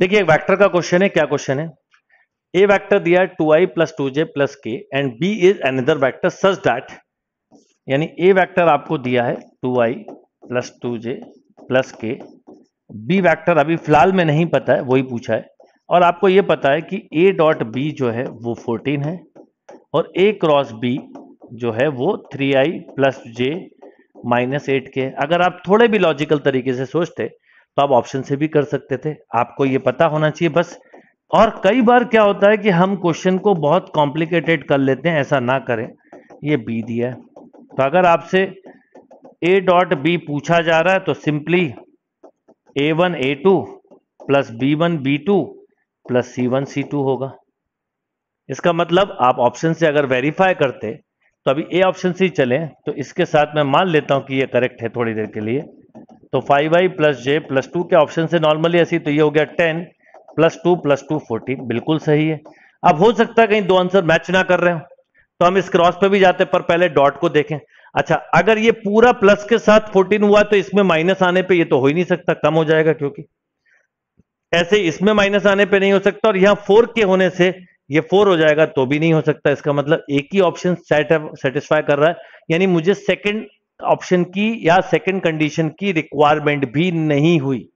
देखिए वेक्टर का क्वेश्चन है क्या क्वेश्चन है ए वेक्टर दिया है two i plus two j plus k and B is another vector such that यानी ए वेक्टर आपको दिया है two i plus two j plus k B vector अभी फिलहाल में नहीं पता है वही पूछा है और आपको यह पता है कि ए डॉट बी जो है वो फोर्टीन है और ए क्रॉस बी जो है वो three i plus j minus eight k अगर आप थोड़े भी लॉजिकल तरीके से सोचते तो आप ऑप्शन से भी कर सकते थे आपको ये पता होना चाहिए बस और कई बार क्या होता है कि हम क्वेश्चन को बहुत कॉम्प्लिकेटेड कर लेते हैं ऐसा ना करें ये बी दिया है तो अगर आपसे ए डॉट बी पूछा जा रहा है तो simply A one A two plus B one B two plus C one C two होगा इसका मतलब आप ऑप्शन से अगर वेरीफाई करते तो अभी ए ऑप्शन से ही चले तो इसके साथ मैं मान लेता हूं कि ये करेक्ट है थोड़ी देर के लिए तो five i plus j plus two k option से नॉर्मली ऐसी तो ये हो गया ten plus two plus two fourteen बिल्कुल सही है अब हो सकता है कहीं दो आंसर मैच ना कर रहे हो तो हम इस क्रॉस पे भी जाते पर पहले डॉट को देखें अच्छा अगर ये पूरा प्लस के साथ फोर्टीन हुआ तो इसमें माइनस आने पे ये तो हो ही नहीं सकता कम हो जाएगा क्योंकि ऐसे इसमें माइनस आने पर नहीं हो सकता और यहां फोर के होने से ये फोर हो जाएगा तो भी नहीं हो सकता इसका मतलब एक ही ऑप्शन सेटिस्फाई कर रहा है यानी मुझे सेकंड ऑप्शन की या सेकंड कंडीशन की रिक्वायरमेंट भी नहीं हुई